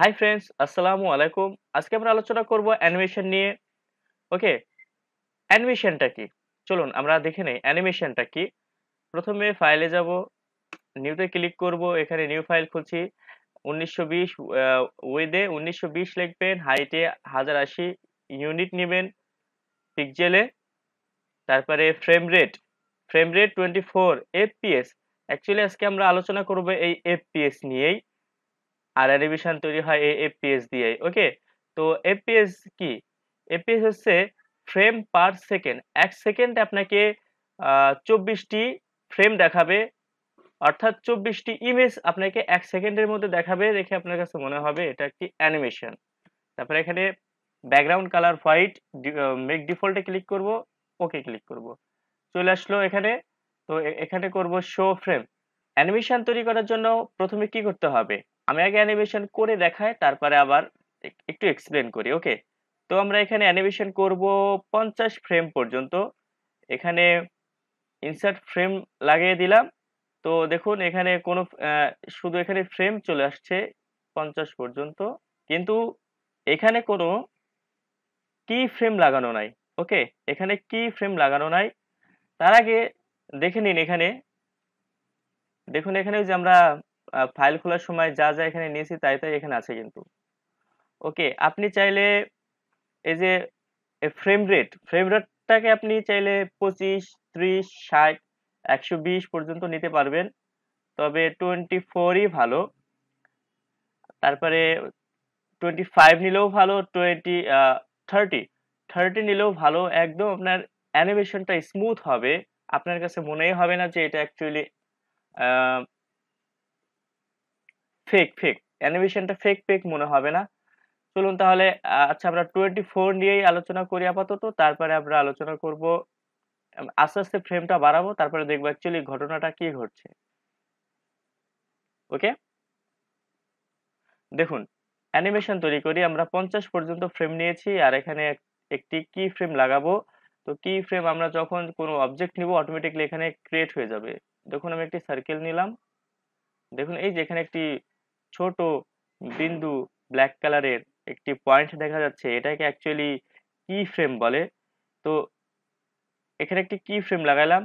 hi friends আসসালামু আলাইকুম আজকে আমরা আলোচনা করব অ্যানিমেশন নিয়ে ওকে অ্যানিমেশনটা কি চলুন আমরা দেখে নেই অ্যানিমেশনটা কি প্রথমে ফাইলে যাব নিউতে ক্লিক করব এখানে নিউ ফাইল খুলছি উনিশশো বিশ ওয়েদে উনিশশো বিশ লিখবেন হাইটে হাজার আশি ইউনিট নেবেন পিকজেলে তারপরে frame rate frame rate twenty four FPS actually আজকে আমরা আলোচনা করব এই এফপিএস নিয়েই আর অ্যারিভিশন তৈরি হয় এই এফপিএস দিয়ে ওকে তো এফপিএস কি এফপিএস হচ্ছে ফ্রেম পার সেকেন্ড এক সেকেন্ড আপনাকে চব্বিশটি ফ্রেম দেখাবে অর্থাৎ চব্বিশটি ইমেজ আপনাকে এক সেকেন্ডের মধ্যে দেখাবে দেখে আপনার কাছে মনে হবে এটা একটি অ্যানিমেশন তারপরে এখানে ব্যাকগ্রাউন্ড কালার হোয়াইট মেক ডিফল্টে ক্লিক করব ওকে ক্লিক করব চলে আসলো এখানে তো এখানে করব শো ফ্রেম অ্যানিমেশন তৈরি করার জন্য প্রথমে কি করতে হবে আমি আগে অ্যানিমেশন করে দেখাই তারপরে আবার একটু এক্সপ্লেন করি ওকে তো আমরা এখানে অ্যানিমেশন করব পঞ্চাশ ফ্রেম পর্যন্ত এখানে ইনসার্ট ফ্রেম লাগিয়ে দিলাম তো দেখুন এখানে কোনো শুধু এখানে ফ্রেম চলে আসছে পঞ্চাশ পর্যন্ত কিন্তু এখানে কোনো কি ফ্রেম লাগানো নাই ওকে এখানে কি ফ্রেম লাগানো নাই তার আগে দেখে নিন এখানে দেখুন এখানে যে আমরা ফাইল খোলার সময় যা যা এখানে নিয়েছি তাই তাই এখানে আছে কিন্তু ওকে আপনি চাইলে এই যে ফ্রেম রেট ফ্রেম রেটটাকে আপনি চাইলে পঁচিশ ত্রিশ ষাট একশো বিশ পর্যন্ত নিতে পারবেন তবে টোয়েন্টি ফোরই ভালো তারপরে টোয়েন্টি ফাইভ নিলেও ভালো টোয়েন্টি থার্টি থার্টি নিলেও ভালো একদম আপনার অ্যানিমেশনটা স্মুথ হবে আপনার কাছে মনেই হবে না যে এটা অ্যাকচুয়ালি ফেক ফেক অ্যানিমেশনটা ফেক ফেক মনে হবে না চলুন তাহলে আচ্ছা আমরা টোয়েন্টি ফোর নিয়েই আলোচনা করি আপাতত তারপরে আমরা আলোচনা করব আস্তে আস্তে ফ্রেমটা বাড়াবো তারপরে দেখবো অ্যাকচুয়ালি ঘটনাটা কি ঘটছে ওকে দেখুন অ্যানিমেশন তৈরি করি আমরা পঞ্চাশ পর্যন্ত ফ্রেম নিয়েছি আর এখানে একটি কি ফ্রেম লাগাবো তো কি ফ্রেম আমরা যখন কোনো অবজেক্ট নিব অটোমেটিকলি এখানে ক্রিয়েট হয়ে যাবে দেখুন আমি একটি সার্কেল নিলাম দেখুন এই যে এখানে একটি ছোট বিন্দু ব্ল্যাক কালারের একটি পয়েন্ট দেখা যাচ্ছে এটাকে অ্যাকচুয়ালি কি ফ্রেম বলে তো এখানে একটি কি ফ্রেম লাগাইলাম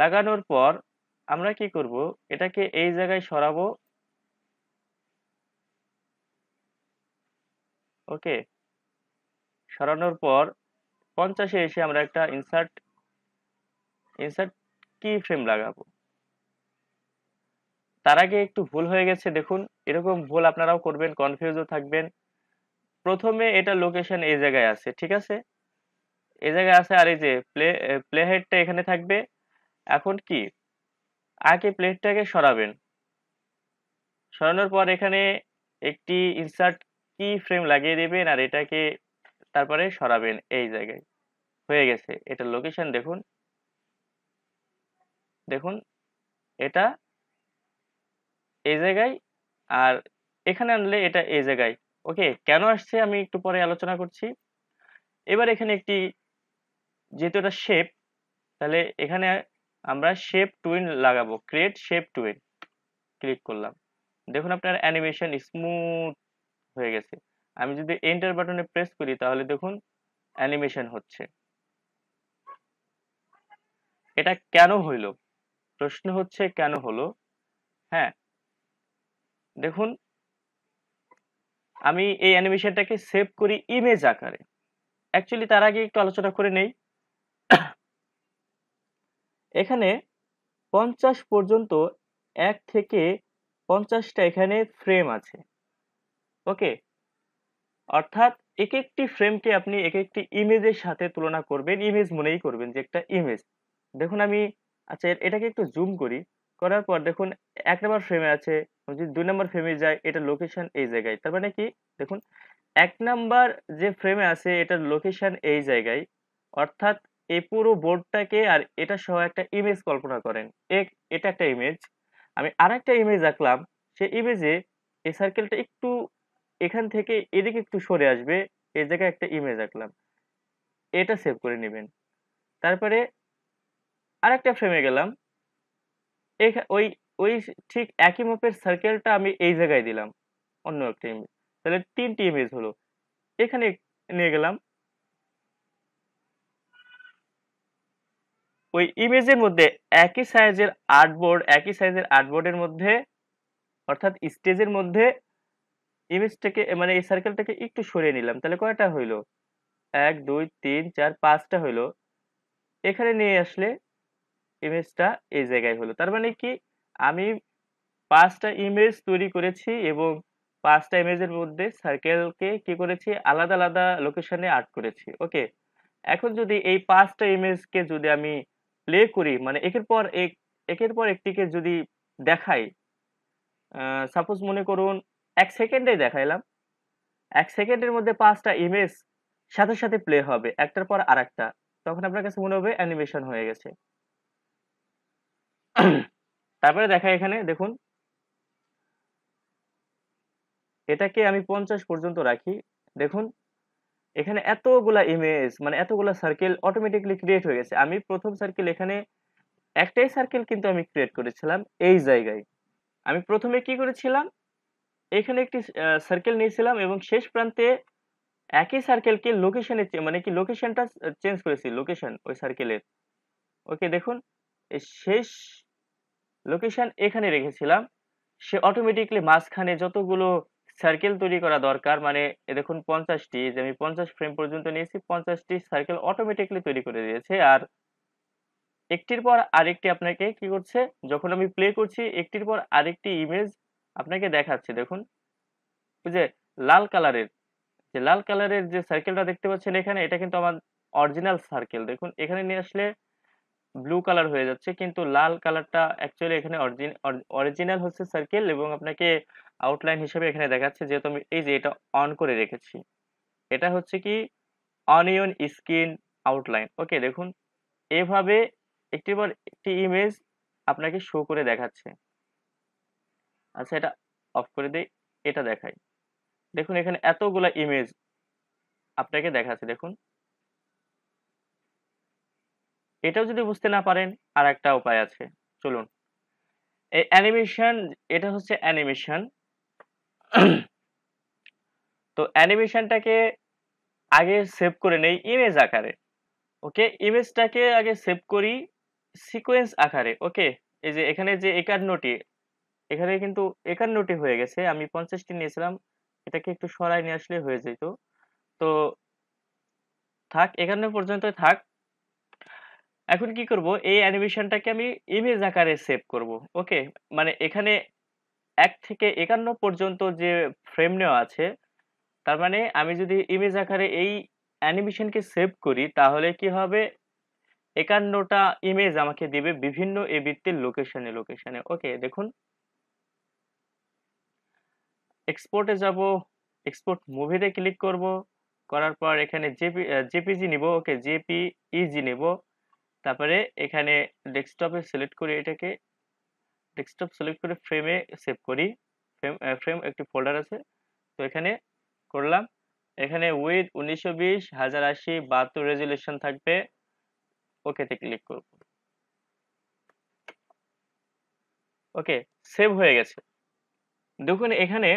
লাগানোর পর আমরা কি করব এটাকে এই জায়গায় সরাবো ওকে সরানোর পর পঞ্চাশে এসে আমরা একটা ইনসার্ট ইনসার্ট কি ফ্রেম লাগাবো তার আগে একটু ভুল হয়ে গেছে দেখুন এরকম ভুল আপনারাও করবেন কনফিউজও থাকবেন প্রথমে এটা লোকেশন এই জায়গায় আছে ঠিক আছে এই জায়গায় আছে আর এই যে প্লে প্লে হেডটা এখানে থাকবে এখন কি আগে প্লেটটাকে সরাবেন সরানোর পর এখানে একটি ইনসার্ট কি ফ্রেম লাগিয়ে দেবেন আর এটাকে তারপরে সরাবেন এই জায়গায় হয়ে গেছে এটা লোকেশন দেখুন দেখুন এটা এই জায়গায় আর এখানে আনলে এটা এই জায়গায় ওকে কেন আসছে আমি একটু পরে আলোচনা করছি এবার এখানে একটি যেহেতু এটা শেপ তাহলে এখানে আমরা শেপ টুইন লাগাবো ক্রিয়েট শেপ টুইন ক্লিক করলাম দেখুন আপনার অ্যানিমেশন স্মুথ হয়ে গেছে আমি যদি এন্টার বাটনে প্রেস করি তাহলে দেখুন অ্যানিমেশন হচ্ছে এটা কেন হইল প্রশ্ন হচ্ছে কেন হলো হ্যাঁ দেখুন আমি এই অ্যানিমেশনটাকে সেভ করি ইমেজ আকারে অ্যাকচুয়ালি তার আগে একটু আলোচনা করে নেই এখানে পঞ্চাশ পর্যন্ত এক থেকে পঞ্চাশটা এখানে ফ্রেম আছে ওকে অর্থাৎ এক একটি ফ্রেমকে আপনি এক একটি ইমেজের সাথে তুলনা করবেন ইমেজ মনেই করবেন যে একটা ইমেজ দেখুন আমি আচ্ছা এটাকে একটু জুম করি করার পর দেখুন এক নম্বর ফ্রেমে আছে যদি দুই নম্বর ফ্রেমে যায় এটা লোকেশন এই জায়গায় তার মানে কি দেখুন এক নাম্বার যে ফ্রেমে আছে এটার লোকেশন এই জায়গায় অর্থাৎ এই পুরো বোর্ডটাকে আর এটা সহ একটা ইমেজ কল্পনা করেন এক এটা একটা ইমেজ আমি আর একটা ইমেজ আঁকলাম সেই ইমেজে এই সার্কেলটা একটু এখান থেকে এদিকে একটু সরে আসবে এই জায়গায় একটা ইমেজ আঁকলাম এটা সেভ করে নেবেন তারপরে আরেকটা ফ্রেমে গেলাম ওই ওই ঠিক একই মাপের সার্কেলটা আমি এই জায়গায় দিলাম অন্য একটা ইমেজ তাহলে তিনটি ইমেজ হলো এখানে নিয়ে গেলাম ওই ইমেজের মধ্যে একই সাইজের আর্টবোর্ড একই সাইজের আর্টবোর্ডের মধ্যে অর্থাৎ স্টেজের মধ্যে ইমেজটাকে মানে এই সার্কেলটাকে একটু সরিয়ে নিলাম তাহলে কয়টা হইলো এক দুই তিন চার পাঁচটা হইলো এখানে নিয়ে আসলে ইমেজটা এই জায়গায় হলো তার মানে কি আমি পাঁচটা ইমেজ তৈরি করেছি এবং পাঁচটা ইমেজের মধ্যে সার্কেলকে কি করেছি আলাদা আলাদা লোকেশনে আর্ট করেছি ওকে এখন যদি এই পাঁচটা ইমেজকে যদি আমি প্লে করি মানে একের পর এক একের পর একটিকে যদি দেখাই সাপোজ মনে করুন এক সেকেন্ডে দেখাইলাম এক সেকেন্ডের মধ্যে পাঁচটা ইমেজ সাথে সাথে প্লে হবে একটার পর আর তখন আপনার কাছে মনে হবে অ্যানিমেশন হয়ে গেছে তারপরে দেখা এখানে দেখুন এটাকে আমি পঞ্চাশ পর্যন্ত রাখি দেখুন এখানে এতগুলা ইমেজ মানে এতগুলা সার্কেল অটোমেটিকলি ক্রিয়েট হয়ে গেছে আমি প্রথম সার্কেল এখানে একটাই সার্কেল কিন্তু আমি ক্রিয়েট করেছিলাম এই জায়গায় আমি প্রথমে কি করেছিলাম এখানে একটি সার্কেল নিয়েছিলাম এবং শেষ প্রান্তে একই সার্কেলকে লোকেশনে মানে কি লোকেশনটা চেঞ্জ করেছি লোকেশন ওই সার্কেলের ওকে দেখুন শেষ লোকেশান এখানে রেখেছিলাম সে অটোমেটিকলি মাঝখানে যতগুলো সার্কেল তৈরি করা দরকার মানে দেখুন পঞ্চাশটি যে আমি পঞ্চাশ ফ্রেম পর্যন্ত নিয়েছি পঞ্চাশটি সার্কেল অটোমেটিকলি তৈরি করে দিয়েছে আর একটির পর আরেকটি আপনাকে কি করছে যখন আমি প্লে করছি একটির পর আরেকটি ইমেজ আপনাকে দেখাচ্ছে দেখুন যে লাল কালারের যে লাল কালারের যে সার্কেলটা দেখতে পাচ্ছেন এখানে এটা কিন্তু আমার অরিজিনাল সার্কেল দেখুন এখানে নিয়ে আসলে ব্লু কালার হয়ে যাচ্ছে কিন্তু লাল কালারটা অ্যাকচুয়ালি এখানে অরিজিনাল হচ্ছে সার্কেল এবং আপনাকে আউটলাইন হিসেবে এখানে দেখাচ্ছে যেহেতু আমি এই যে এটা অন করে রেখেছি এটা হচ্ছে কি অনিয়ন স্কিন আউটলাইন ওকে দেখুন এভাবে একটি পর একটি ইমেজ আপনাকে শো করে দেখাচ্ছে আচ্ছা এটা অফ করে দেই এটা দেখাই দেখুন এখানে এতগুলা ইমেজ আপনাকে দেখাচ্ছে দেখুন এটাও যদি বুঝতে না পারেন আর একটা উপায় আছে চলুন এই অ্যানিমেশন এটা হচ্ছে অ্যানিমেশন তো অ্যানিমেশনটাকে আগে সেভ করে নেই ইমেজ আকারে ওকে ইমেজটাকে আগে সেভ করি সিকোয়েন্স আকারে ওকে এই যে এখানে যে একান্নটি এখানে কিন্তু একান্নটি হয়ে গেছে আমি পঞ্চাশটি নিয়েছিলাম এটাকে একটু সরাই নিয়ে আসলে হয়ে যেত তো থাক একান্ন পর্যন্ত থাক এখন কি করব এই অ্যানিমেশনটাকে আমি ইমেজ আকারে সেভ করব ওকে মানে এখানে এক থেকে একান্ন পর্যন্ত যে ফ্রেম নেওয়া আছে তার মানে আমি যদি ইমেজ আকারে এই অ্যানিমেশনকে সেভ করি তাহলে কি হবে একান্নটা ইমেজ আমাকে দিবে বিভিন্ন এ বৃত্তির লোকেশনে লোকেশনে ওকে দেখুন এক্সপোর্টে যাব এক্সপোর্ট মুভিতে ক্লিক করব করার পর এখানে জেপি জেপিজি নিব ওকে জেপি ইজি নেব তারপরে এখানে ডেস্কটপে সিলেক্ট করি এটাকে ডেস্কটপ সিলেক্ট করে ফ্রেমে সেভ করি ফ্রেম ফ্রেম একটি ফোল্ডার আছে তো এখানে করলাম এখানে উইথ উনিশশো বিশ হাজার আশি বাহাত্তর রেজুলেশন থাকবে ওকেতে ক্লিক করব ওকে সেভ হয়ে গেছে দেখুন এখানে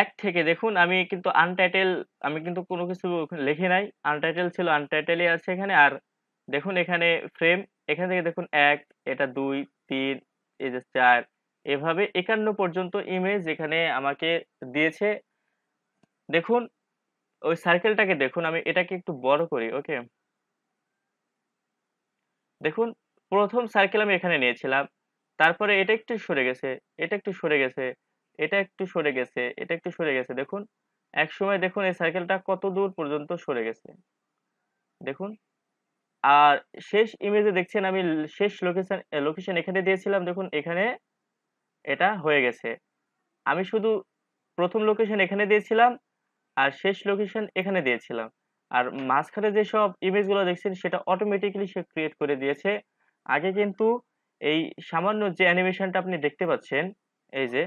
এক থেকে দেখুন আমি কিন্তু আনটাইটেল আমি কিন্তু কোনো কিছু লিখি নাই আনটাইটেল ছিল আনটাইটেলই আছে এখানে আর দেখুন এখানে ফ্রেম এখান থেকে দেখুন এক এটা দুই তিন এই যে চার এভাবে একান্ন পর্যন্ত ইমেজ এখানে আমাকে দিয়েছে দেখুন ওই সার্কেলটাকে দেখুন আমি এটাকে একটু বড় করি ওকে দেখুন প্রথম সার্কেল আমি এখানে নিয়েছিলাম তারপরে এটা একটু সরে গেছে এটা একটু সরে গেছে এটা একটু সরে গেছে এটা একটু সরে গেছে দেখুন এক সময় দেখুন এই সাইকেলটা কত দূর পর্যন্ত সরে গেছে দেখুন আর শেষ ইমেজে দেখছেন আমি শেষ লোকেশন লোকেশন এখানে দিয়েছিলাম দেখুন এখানে এটা হয়ে গেছে আমি শুধু প্রথম লোকেশন এখানে দিয়েছিলাম আর শেষ লোকেশন এখানে দিয়েছিলাম আর মাঝখানে যেসব ইমেজগুলো দেখছেন সেটা অটোমেটিক্যালি সে ক্রিয়েট করে দিয়েছে আগে কিন্তু এই সামান্য যে অ্যানিমেশনটা আপনি দেখতে পাচ্ছেন এই যে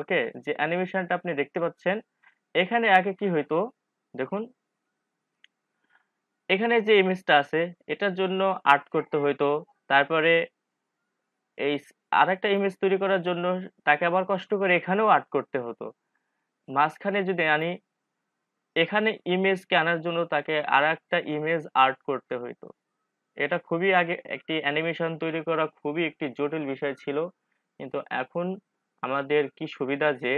ওকে যে অ্যানিমেশনটা আপনি দেখতে পাচ্ছেন এখানে আগে কি হইতো দেখুন এখানে যে ইমেজটা আছে এটার জন্য আর্ট করতে হইতো তারপরে এই আর একটা ইমেজ তৈরি করার জন্য তাকে আবার কষ্ট করে এখানেও আর্ট করতে হতো মাঝখানে যদি আনি এখানে ইমেজকে আনার জন্য তাকে আর একটা ইমেজ আর্ট করতে হইতো এটা খুবই আগে একটি অ্যানিমেশন তৈরি করা খুবই একটি জটিল বিষয় ছিল কিন্তু এখন আমাদের কি সুবিধা যে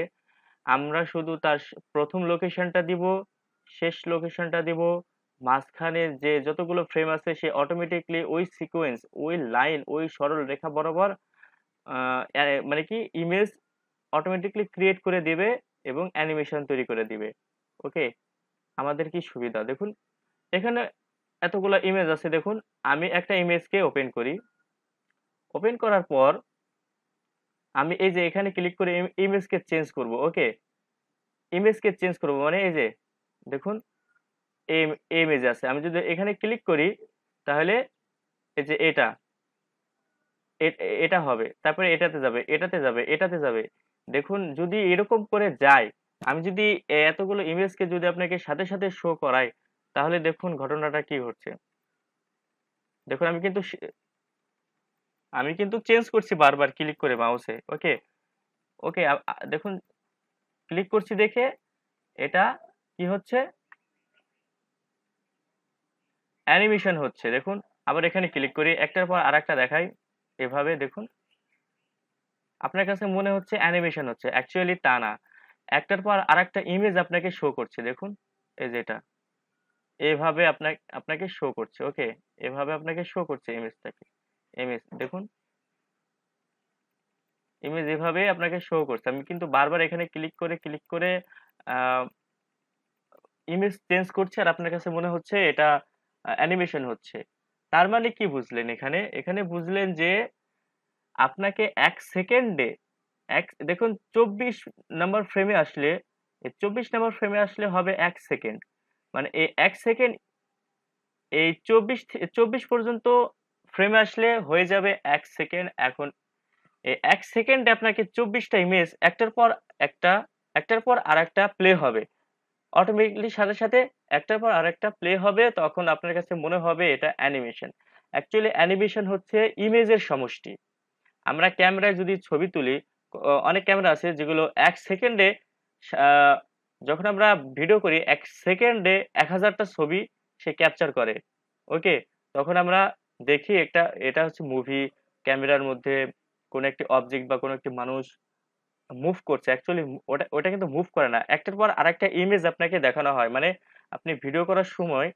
আমরা শুধু তার প্রথম লোকেশনটা দিব শেষ লোকেশনটা দিব মাঝখানে যে যতগুলো ফ্রেম আছে সে অটোমেটিকলি ওই সিকোয়েন্স ওই লাইন ওই সরল রেখা বরাবর মানে কি ইমেজ অটোমেটিকলি ক্রিয়েট করে দিবে এবং অ্যানিমেশন তৈরি করে দিবে ওকে আমাদের কি সুবিধা দেখুন এখানে এতগুলো ইমেজ আছে দেখুন আমি একটা ইমেজকে ওপেন করি ওপেন করার পর আমি এই যে এখানে ক্লিক করে ইমেজকে চেঞ্জ করব ওকে ইমেজকে চেঞ্জ করব মানে এই যে দেখুন ইমেজ আছে আমি যদি এখানে ক্লিক করি তাহলে এই যে এটা এটা হবে তারপরে এটাতে যাবে এটাতে যাবে এটাতে যাবে দেখুন যদি এরকম করে যায় আমি যদি এতগুলো ইমেজকে যদি আপনাকে সাথে সাথে শো করাই তাহলে দেখুন ঘটনাটা কি হচ্ছে দেখুন আমি কিন্তু আমি কিন্তু চেঞ্জ করছি বারবার ক্লিক করে মাউসে ওকে ওকে দেখুন ক্লিক করছি দেখে এটা কি হচ্ছে অ্যানিমেশন হচ্ছে দেখুন আবার এখানে ক্লিক করি একটার পর আর একটা দেখাই এভাবে দেখুন আপনার কাছে মনে হচ্ছে অ্যানিমেশন হচ্ছে অ্যাকচুয়ালি তা না একটার পর আর একটা ইমেজ আপনাকে শো করছে দেখুন এই যে এটা এভাবে আপনাকে আপনাকে শো করছে ওকে এভাবে আপনাকে শো করছে ইমেজটাকে ইমেজ দেখুন ইমেজ এভাবে আপনাকে শো করছে আমি কিন্তু বারবার এখানে ক্লিক করে ক্লিক করে ইমেজ চেঞ্জ করছে আর আপনার কাছে মনে হচ্ছে এটা অ্যানিমেশন হচ্ছে তার মানে কি বুঝলেন এখানে এখানে বুঝলেন যে আপনাকে এক সেকেন্ডে এক দেখুন চব্বিশ নাম্বার ফ্রেমে আসলে চব্বিশ নাম্বার ফ্রেমে আসলে হবে এক সেকেন্ড মানে এই এক সেকেন্ড এই চব্বিশ চব্বিশ পর্যন্ত ফ্রেমে আসলে হয়ে যাবে এক সেকেন্ড এখন এই এক সেকেন্ডে আপনাকে চব্বিশটা ইমেজ একটার পর একটা একটার পর আর একটা প্লে হবে অটোমেটিকলি সাথে সাথে একটার পর আর একটা প্লে হবে তখন আপনার কাছে মনে হবে এটা অ্যানিমেশন অ্যাকচুয়ালি অ্যানিমেশন হচ্ছে ইমেজের সমষ্টি আমরা ক্যামেরায় যদি ছবি তুলি অনেক ক্যামেরা আছে যেগুলো এক সেকেন্ডে যখন আমরা ভিডিও করি এক সেকেন্ডে এক হাজারটা ছবি সে ক্যাপচার করে ওকে তখন আমরা দেখি একটা এটা হচ্ছে মুভি ক্যামেরার মধ্যে কোনো একটি অবজেক্ট বা কোনো একটি মানুষ মুভ করছে অ্যাকচুয়ালি ওটা ওটা কিন্তু মুভ করে না একটার পর আরেকটা ইমেজ আপনাকে দেখানো হয় মানে আপনি ভিডিও করার সময়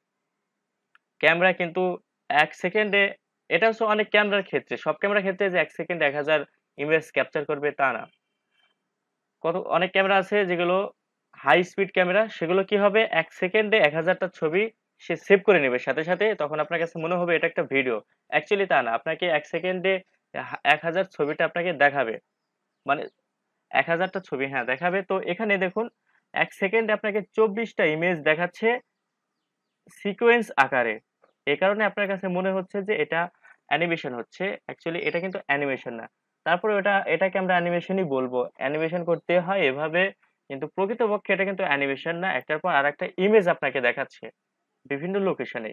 ক্যামেরা কিন্তু এক সেকেন্ডে এটা হচ্ছে অনেক ক্যামেরার ক্ষেত্রে সব ক্যামেরার ক্ষেত্রে যে এক সেকেন্ড এক হাজার ইমেজ ক্যাপচার করবে তা না কত অনেক ক্যামেরা আছে যেগুলো হাই স্পিড ক্যামেরা সেগুলো কি হবে এক সেকেন্ডে এক হাজারটা ছবি সে সেভ করে নেবে সাথে সাথে তখন আপনার কাছে মনে হবে এটা একটা ভিডিও অ্যাকচুয়ালি তা না আপনাকে এক সেকেন্ডে এক হাজার ছবিটা আপনাকে দেখাবে মানে এক হাজারটা ছবি হ্যাঁ দেখাবে তো এখানে দেখুন এক সেকেন্ডে আপনাকে চব্বিশটা ইমেজ দেখাচ্ছে সিকোয়েন্স আকারে এ কারণে আপনার কাছে মনে হচ্ছে যে এটা অ্যানিমেশন হচ্ছে অ্যাকচুয়ালি এটা কিন্তু অ্যানিমেশন না তারপরে ওটা এটাকে আমরা অ্যানিমেশনই বলবো অ্যানিমেশন করতে হয় এভাবে কিন্তু প্রকৃতপক্ষে এটা কিন্তু অ্যানিমেশন না একটার পর আর একটা ইমেজ আপনাকে দেখাচ্ছে বিভিন্ন লোকেশনে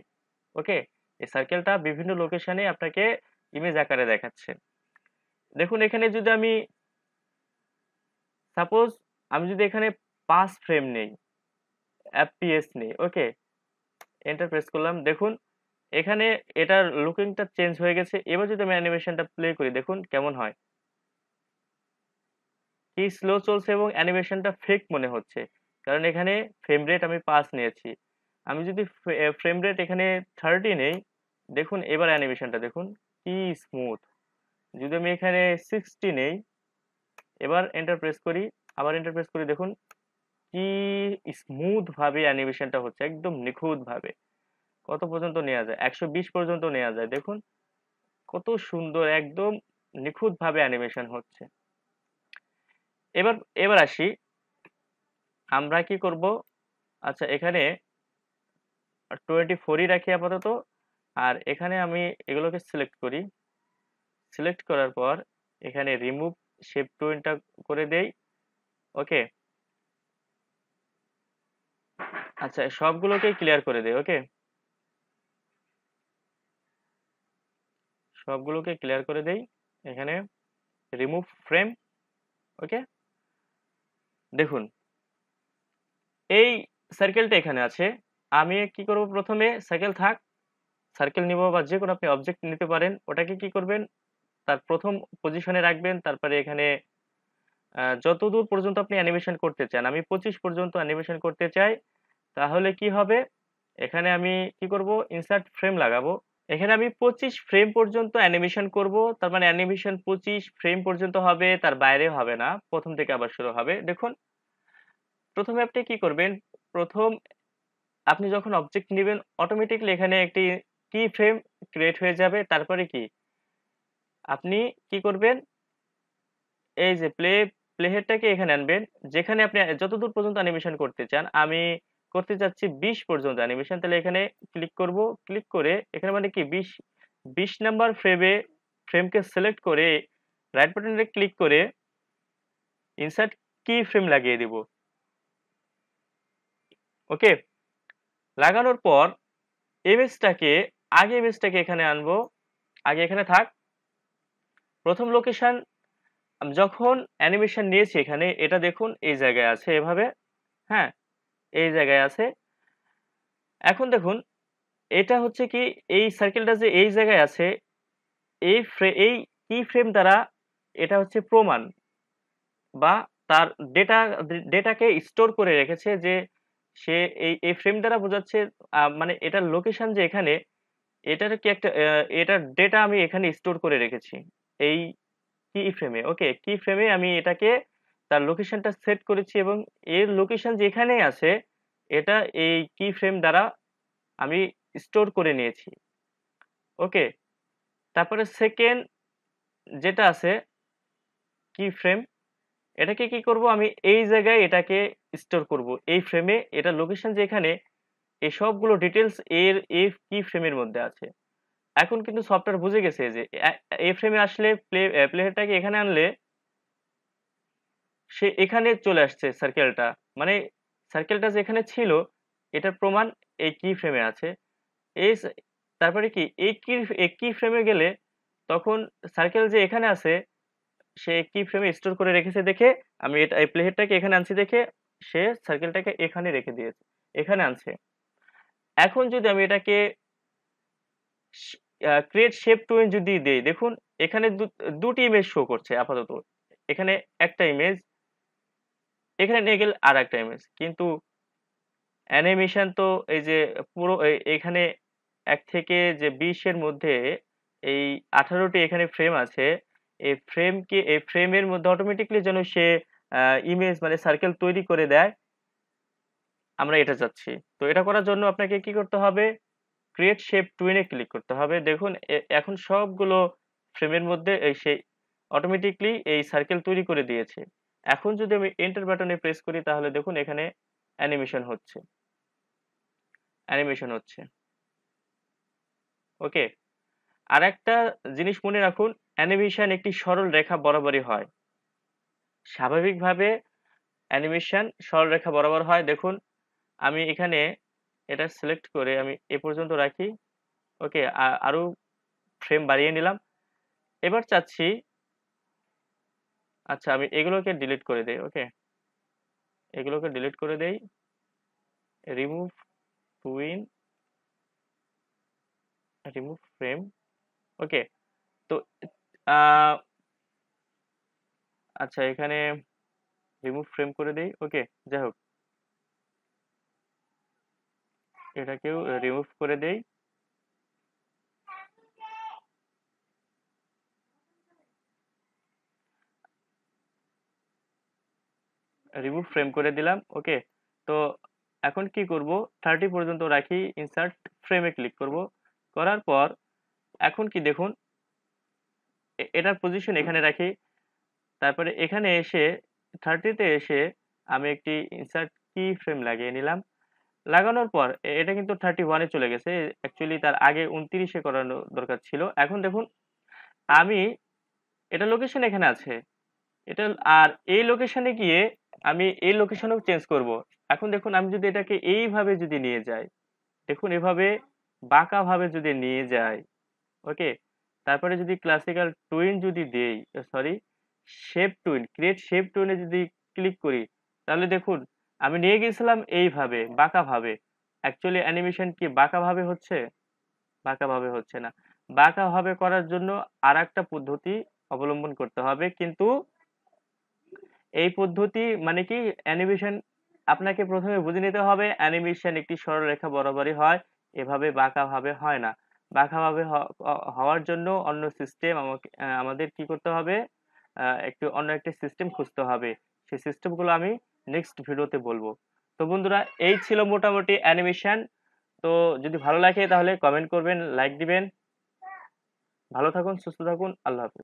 ওকে এই সার্কেলটা বিভিন্ন লোকেশনে আপনাকে ইমেজ আকারে দেখাচ্ছে দেখুন এখানে যদি আমি সাপোজ আমি যদি এখানে পাঁচ ফ্রেম নেই এফপিএস নেই ওকে এন্টার প্রেস করলাম দেখুন এখানে এটার লুকিংটা চেঞ্জ হয়ে গেছে এবার যদি আমি অ্যানিমেশনটা প্লে করি দেখুন কেমন হয় কি স্লো চলছে এবং অ্যানিমেশনটা ফেক মনে হচ্ছে কারণ এখানে ফ্রেম রেট আমি পাস নিয়েছি আমি যদি ফ্রেম রেট এখানে থার্টি নেই দেখুন এবার অ্যানিমেশনটা দেখুন কি স্মুথ যদি আমি এখানে সিক্সটি নেই এবার এন্টার প্রেস করি আবার এন্টার প্রেস করি দেখুন কি স্মুথভাবে অ্যানিমেশনটা হচ্ছে একদম নিখুঁতভাবে কত পর্যন্ত নেওয়া যায় একশো বিশ পর্যন্ত নেওয়া যায় দেখুন কত সুন্দর একদম নিখুঁতভাবে অ্যানিমেশন হচ্ছে এবার এবার আসি আমরা কি করব আচ্ছা এখানে টোয়েন্টি ফোরই রাখি আপাতত আর এখানে আমি এগুলোকে সিলেক্ট করি সিলেক্ট করার পর এখানে রিমুভ শেপ টু করে দেই ওকে আচ্ছা সবগুলোকে ক্লিয়ার করে দেয় ওকে সবগুলোকে ক্লিয়ার করে দেই এখানে রিমুভ ফ্রেম ওকে দেখুন এই সার্কেলটা এখানে আছে আমি কি করব প্রথমে সাইকেল থাক সার্কেল নিব বা যে কোনো আপনি অবজেক্ট নিতে পারেন ওটাকে কি করবেন তার প্রথম পজিশনে রাখবেন তারপরে এখানে যতদূর পর্যন্ত আপনি অ্যানিমেশন করতে চান আমি পঁচিশ পর্যন্ত অ্যানিমেশন করতে চাই তাহলে কি হবে এখানে আমি কি করব ইনসার্ট ফ্রেম লাগাবো এখানে আমি পঁচিশ ফ্রেম পর্যন্ত অ্যানিমেশন করব তার মানে অ্যানিমেশন পঁচিশ ফ্রেম পর্যন্ত হবে তার বাইরে হবে না প্রথম থেকে আবার শুরু হবে দেখুন প্রথমে আপনি কি করবেন প্রথম আপনি যখন অবজেক্ট নেবেন অটোমেটিকলি এখানে একটি কি ফ্রেম ক্রিয়েট হয়ে যাবে তারপরে কি আপনি কি করবেন এই যে প্লে প্লেহেডটাকে এখানে আনবেন যেখানে আপনি যতদূর পর্যন্ত অ্যানিমেশন করতে চান আমি করতে চাচ্ছি বিশ পর্যন্ত অ্যানিমেশন তাহলে এখানে ক্লিক করব ক্লিক করে এখানে মানে কি বিশ বিশ নাম্বার ফ্রেমে ফ্রেমকে সিলেক্ট করে রাইট বাটনে ক্লিক করে ইনসার্ট কি ফ্রেম লাগিয়ে দেব ওকে লাগানোর পর এমএসটাকে আগে এমএসটাকে এখানে আনবো আগে এখানে থাক প্রথম লোকেশান যখন অ্যানিমেশন নিয়েছি এখানে এটা দেখুন এই জায়গায় আছে এভাবে হ্যাঁ এই জায়গায় আছে এখন দেখুন এটা হচ্ছে কি এই সার্কেলটা যে এই জায়গায় আছে এই ফ্রে এই কি ফ্রেম দ্বারা এটা হচ্ছে প্রমাণ বা তার ডেটা ডেটাকে স্টোর করে রেখেছে যে সে এই এই ফ্রেম দ্বারা বোঝাচ্ছে মানে এটার লোকেশন যে এখানে এটার কি একটা এটার ডেটা আমি এখানে স্টোর করে রেখেছি এই কি ফ্রেমে ওকে কি ফ্রেমে আমি এটাকে তার লোকেশনটা সেট করেছি এবং এর লোকেশন যেখানে আছে এটা এই কি ফ্রেম দ্বারা আমি স্টোর করে নিয়েছি ওকে তারপরে সেকেন্ড যেটা আছে কি ফ্রেম এটাকে কি করব আমি এই জায়গায় এটাকে স্টোর করব এই ফ্রেমে এটা লোকেশন যে এখানে এই সবগুলো ডিটেলস এর এফ কি ফ্রেমের মধ্যে আছে এখন কিন্তু সফটওয়্যার বুঝে গেছে যে এ ফ্রেমে আসলে প্লে প্লেয়ারটাকে এখানে আনলে সে এখানে চলে আসছে সার্কেলটা মানে সার্কেলটা যে এখানে ছিল এটার প্রমাণ এই কি ফ্রেমে আছে এই তারপরে কি এই কি কি ফ্রেমে গেলে তখন সার্কেল যে এখানে আছে সে কি ফ্রেমে স্টোর করে রেখেছে দেখে আমি এটা এই প্লেহেডটাকে এখানে আনছি দেখে সে সার্কেলটাকে এখানে রেখে দিয়েছে এখানে আনছে এখন যদি আমি এটাকে ক্রিয়েট শেপ টু ইমেজ যদি দিই দেখুন এখানে দুটি ইমেজ শো করছে আপাতত এখানে একটা ইমেজ এখানে নিয়ে গেল আর একটা ইমেজ কিন্তু অ্যানিমেশন তো এই যে পুরো এখানে এক থেকে যে বিশের মধ্যে এই আঠারোটি এখানে ফ্রেম আছে এই ফ্রেমকে এই ফ্রেমের মধ্যে অটোমেটিকলি যেন সে ইমেজ মানে সার্কেল তৈরি করে দেয় আমরা এটা যাচ্ছি তো এটা করার জন্য আপনাকে কি করতে হবে ক্রিয়েট শেপ টুইনে ক্লিক করতে হবে দেখুন এখন সবগুলো ফ্রেমের মধ্যে এই সেই অটোমেটিকলি এই সার্কেল তৈরি করে দিয়েছে এখন যদি আমি এন্টার বাটনে প্রেস করি তাহলে দেখুন এখানে অ্যানিমেশন হচ্ছে অ্যানিমেশন হচ্ছে ওকে আর একটা জিনিস মনে রাখুন অ্যানিমেশন একটি সরল রেখা বরাবরই হয় স্বাভাবিকভাবে অ্যানিমেশন সরলরেখা বরাবর হয় দেখুন আমি এখানে এটা সিলেক্ট করে আমি এ পর্যন্ত রাখি ওকে আরও ফ্রেম বাড়িয়ে নিলাম এবার চাচ্ছি আচ্ছা আমি এগুলোকে ডিলিট করে দেই ওকে এগুলোকে ডিলিট করে দেই remove tween remove frame okay তো আচ্ছা এখানে রিমুভ ফ্রেম করে দেই ওকে যাই হোক এটাকেও রিমুভ করে দেই রিমুভ ফ্রেম করে দিলাম ওকে তো এখন কি করব থার্টি পর্যন্ত রাখি ইনসার্ট ফ্রেমে ক্লিক করব করার পর এখন কি দেখুন এটার পজিশন এখানে রাখি তারপরে এখানে এসে থার্টিতে এসে আমি একটি ইনসার্ট কি ফ্রেম লাগিয়ে নিলাম লাগানোর পর এটা কিন্তু থার্টি ওয়ানে চলে গেছে অ্যাকচুয়ালি তার আগে উনত্রিশে করানো দরকার ছিল এখন দেখুন আমি এটা লোকেশন এখানে আছে এটা আর এই লোকেশানে গিয়ে আমি এই লোকেশনও চেঞ্জ করব এখন দেখুন আমি যদি এটাকে এইভাবে যদি নিয়ে যাই দেখুন এভাবে বাঁকাভাবে যদি নিয়ে যাই ওকে তারপরে যদি ক্লাসিক্যাল টুইন যদি দেই sorry shape tween create shape টুইনে যদি ক্লিক করি তাহলে দেখুন আমি নিয়ে গেছিলাম এইভাবে বাঁকাভাবে অ্যাকচুয়ালি অ্যানিমেশন কি বাঁকাভাবে হচ্ছে বাঁকাভাবে হচ্ছে না বাঁকাভাবে করার জন্য আর একটা পদ্ধতি অবলম্বন করতে হবে কিন্তু এই পদ্ধতি মানে কি অ্যানিমেশন আপনাকে প্রথমে বুঝে নিতে হবে অ্যানিমেশন একটি সরলরেখা বরাবরই হয় এভাবে বাঁকাভাবে হয় না বাঁকাভাবে হওয়ার জন্য অন্য সিস্টেম আমাকে আমাদের কি করতে হবে একটি অন্য একটি সিস্টেম খুঁজতে হবে সেই সিস্টেমগুলো আমি নেক্সট ভিডিওতে বলবো তো বন্ধুরা এই ছিল মোটামুটি অ্যানিমেশন তো যদি ভালো লাগে তাহলে কমেন্ট করবেন লাইক দিবেন ভালো থাকুন সুস্থ থাকুন আল্লাহ হাফিজ